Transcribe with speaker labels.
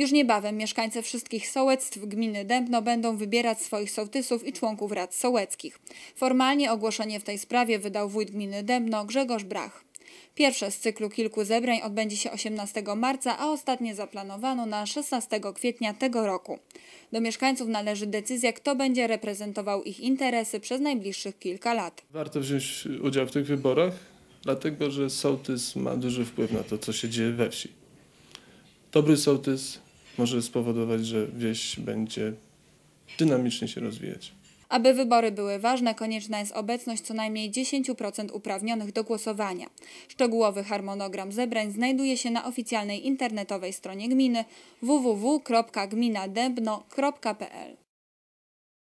Speaker 1: Już niebawem mieszkańcy wszystkich sołectw gminy Dębno będą wybierać swoich sołtysów i członków rad sołeckich. Formalnie ogłoszenie w tej sprawie wydał wójt gminy Dębno Grzegorz Brach. Pierwsze z cyklu kilku zebrań odbędzie się 18 marca, a ostatnie zaplanowano na 16 kwietnia tego roku. Do mieszkańców należy decyzja, kto będzie reprezentował ich interesy przez najbliższych kilka lat.
Speaker 2: Warto wziąć udział w tych wyborach, dlatego że sołtys ma duży wpływ na to, co się dzieje we wsi. Dobry sołtys może spowodować, że wieś będzie dynamicznie się rozwijać.
Speaker 1: Aby wybory były ważne, konieczna jest obecność co najmniej 10% uprawnionych do głosowania. Szczegółowy harmonogram zebrań znajduje się na oficjalnej internetowej stronie gminy www.gminadębno.pl.